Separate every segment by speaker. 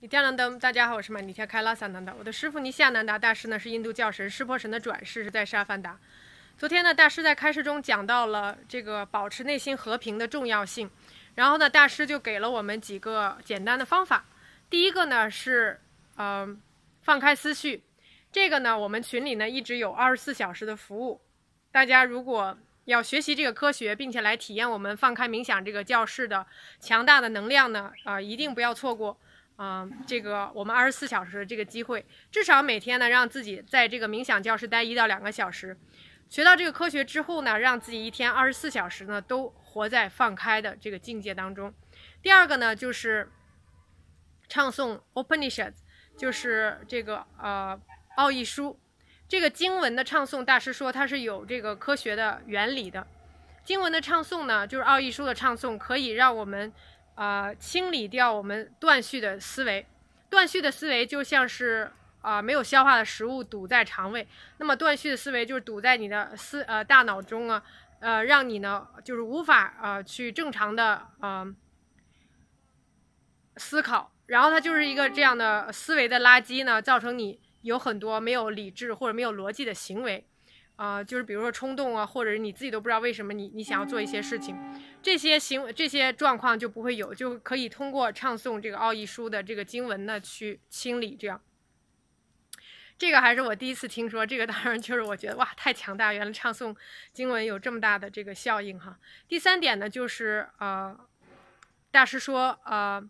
Speaker 1: 你点亮灯，大家好，我是玛尼切开拉萨南达。我的师傅尼夏南达大师呢，是印度教神湿婆神的转世，是在沙凡达。昨天呢，大师在开示中讲到了这个保持内心和平的重要性。然后呢，大师就给了我们几个简单的方法。第一个呢是，呃，放开思绪。这个呢，我们群里呢一直有二十四小时的服务。大家如果要学习这个科学，并且来体验我们放开冥想这个教室的强大的能量呢，啊，一定不要错过。啊，这个我们二十四小时的这个机会，至少每天呢，让自己在这个冥想教室待一到两个小时，学到这个科学之后呢，让自己一天二十四小时呢都活在放开的这个境界当中。第二个呢，就是唱诵《o p e n h e s s 就是这个呃《奥义书》这个经文的唱诵。大师说它是有这个科学的原理的。经文的唱诵呢，就是《奥义书》的唱诵，可以让我们。啊，清理掉我们断续的思维，断续的思维就像是啊没有消化的食物堵在肠胃，那么断续的思维就是堵在你的思呃大脑中啊，呃让你呢就是无法啊去正常的啊思考，然后它就是一个这样的思维的垃圾呢，造成你有很多没有理智或者没有逻辑的行为。啊，就是比如说冲动啊，或者是你自己都不知道为什么你你想要做一些事情，这些行为、这些状况就不会有，就可以通过唱诵这个奥义书的这个经文呢去清理。这样，这个还是我第一次听说。这个当然就是我觉得哇，太强大！原来唱诵经文有这么大的这个效应哈。第三点呢，就是啊，大师说啊。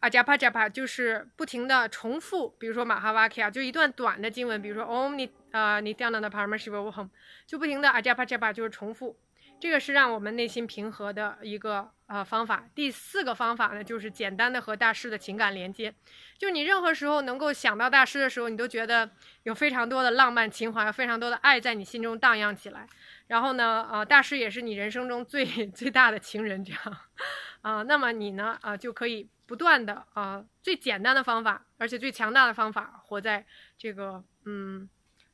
Speaker 1: 阿加帕加帕就是不停的重复，比如说马哈瓦克啊，就一段短的经文，比如说 Om 尼啊，尼降纳的旁门是波乌恒，就不停的阿加 a 加帕就是重复，这个是让我们内心平和的一个呃方法。第四个方法呢，就是简单的和大师的情感连接，就你任何时候能够想到大师的时候，你都觉得有非常多的浪漫情怀，非常多的爱在你心中荡漾起来。然后呢，呃，大师也是你人生中最 最大的情人，这样。啊，那么你呢？啊，就可以不断的啊，最简单的方法，而且最强大的方法，活在这个嗯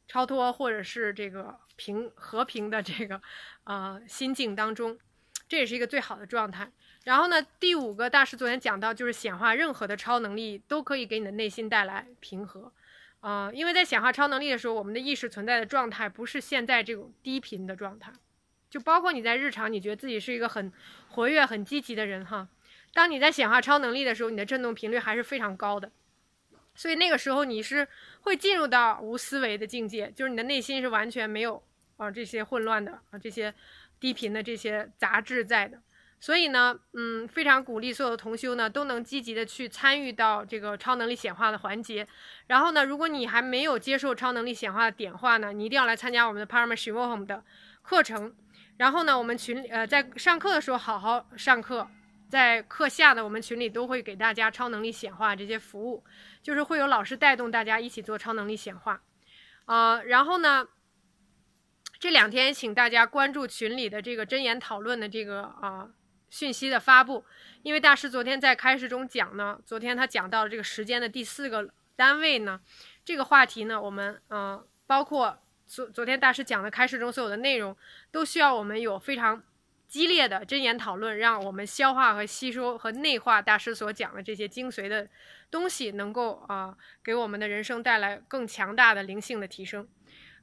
Speaker 1: 超脱或者是这个平和平的这个啊心境当中，这也是一个最好的状态。然后呢，第五个大师昨天讲到，就是显化任何的超能力都可以给你的内心带来平和，啊，因为在显化超能力的时候，我们的意识存在的状态不是现在这种低频的状态。就包括你在日常，你觉得自己是一个很活跃、很积极的人哈。当你在显化超能力的时候，你的振动频率还是非常高的，所以那个时候你是会进入到无思维的境界，就是你的内心是完全没有啊这些混乱的啊这些低频的这些杂质在的。所以呢，嗯，非常鼓励所有的同修呢都能积极的去参与到这个超能力显化的环节。然后呢，如果你还没有接受超能力显化的点化呢，你一定要来参加我们的 p a r a m e s w a r m 的课程。然后呢，我们群呃，在上课的时候好好上课，在课下的我们群里都会给大家超能力显化这些服务，就是会有老师带动大家一起做超能力显化，啊，然后呢，这两天请大家关注群里的这个真言讨论的这个啊讯息的发布，因为大师昨天在开始中讲呢，昨天他讲到了这个时间的第四个单位呢，这个话题呢，我们啊包括。昨昨天大师讲的开示中所有的内容，都需要我们有非常激烈的真言讨论，让我们消化和吸收和内化大师所讲的这些精髓的东西，能够啊给我们的人生带来更强大的灵性的提升。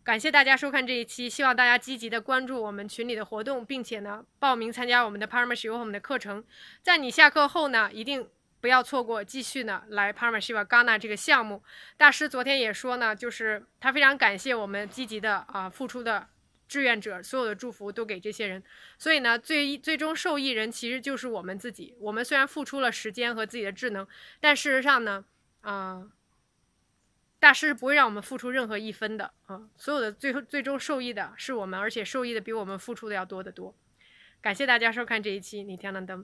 Speaker 1: 感谢大家收看这一期，希望大家积极的关注我们群里的活动，并且呢报名参加我们的 p a r a m a h a m s 的课程，在你下课后呢一定。不要错过，继续呢来 p a r a m e s r a Ghana 这个项目。大师昨天也说呢，就是他非常感谢我们积极的啊付出的志愿者，所有的祝福都给这些人。所以呢，最最终受益人其实就是我们自己。我们虽然付出了时间和自己的智能，但事实上呢，啊，大师不会让我们付出任何一分的啊。所有的最最终受益的是我们，而且受益的比我们付出的要多得多。感谢大家收看这一期《你天亮灯》。